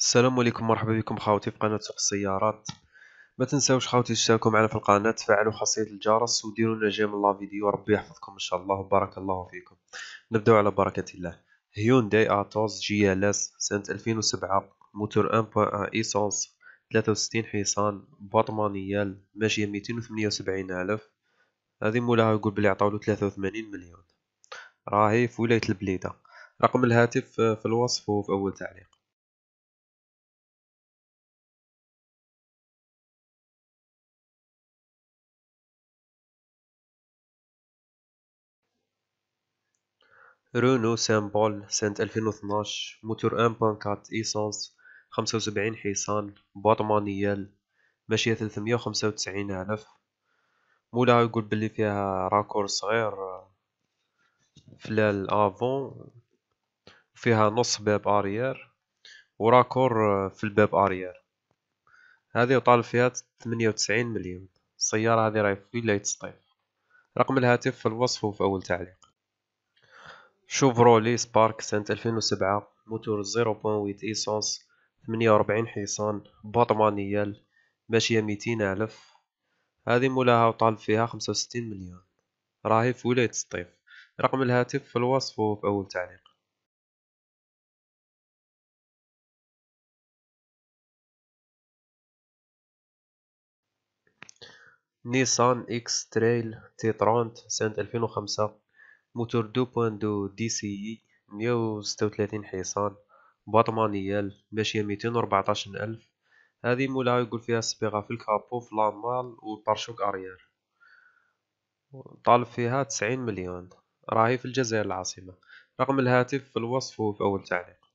السلام عليكم مرحبا بكم خاوتي في قناة سوق السيارات ما تنساوش خاوتي تشتركوا معنا في القناة تفعلوا خاصية الجرس وديروا لنا جيم الله فيديو ربي يحفظكم ان شاء الله وبارك الله فيكم نبداو على بركة الله هيونداي اتوز جي ال اس سنة 2007 موتور 1.1 ايسونس 63 حصان باطمانيال ماشية 278 ألف هذه مولاها يقول بلي عطاولو 83 مليون راهي في ولاية البليدة رقم الهاتف آه، في الوصف وفي أول تعليق رونو سامبول سنة 2012 موتور 1.4 ايسانس 75 حصان بورما مانيال ماشية 395 ألف مولا يقول بلي فيها راكور صغير فلال افون فيها نص باب اريير وراكور في الباب اريير هذه وطالب فيها 98 مليون السيارة هذه راهي في ولاية رقم الهاتف في الوصف وفي أول تعليق شوفرولي سبارك سنة 2007 موتور 0.8 ايسونس 48 حصان برمانيال ماشية 200 ألف هذه مولاها وطالب فيها 65 مليون راهي في ولاية سطيف رقم الهاتف في الوصف وفي أول تعليق نيسان اكس تريل تي ترونت سنة 2005 موتور 2.2 دي سي اي 136 حصان باطمانيال ماشية 214 ألف هذه مولاها يقول فيها سبيغا في الكابو في لامال والبارشوك أريير طالب فيها 90 مليون راهي في الجزائر العاصمة رقم الهاتف في الوصف وفي أول تعليق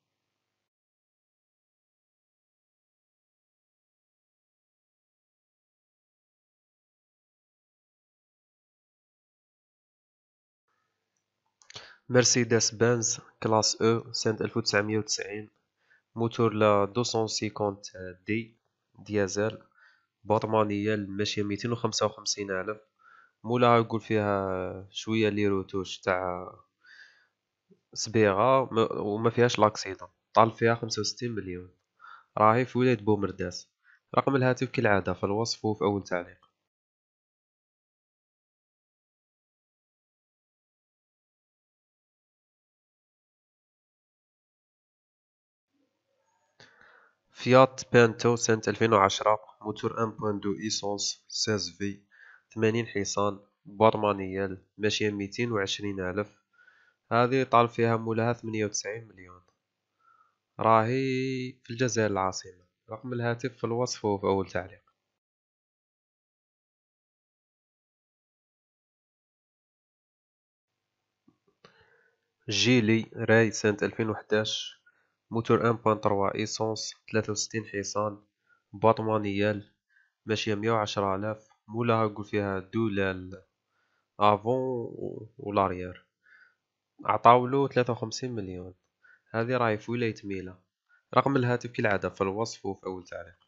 مرسيدس بنز كلاس او سنة ألف وتسعمية وتسعين موتور لا دوسون سيكونت دي ديازل برمانية الماشية ميتين وخمسة وخمسين ألف مولاها يقول فيها شوية لي روتوش تاع صبيغة وما فيهاش لاكسيدون طال فيها خمسة وستين مليون راهي في ولاية بومرداس رقم الهاتف كالعادة في الوصف وفي أول تعليق فيات بانتو سنة 2010 موتور 1.2 ايسونس 16 في 80 حصان برمانيال ماشية 220 ألف هذه طال فيها مولاها 98 مليون راهي في الجزائر العاصمة رقم الهاتف في الوصف وفي أول تعليق جيلي راي سنة 2011 موتور 1.3 ايسونس 63 حصان باط مانيال ماشية 110 الاف مولاها نقول فيها دولال افون و لاريير عطاولو 53 مليون هذه راهي في ولاية ميلا رقم الهاتف كالعادة في الوصف وفي أول تعليق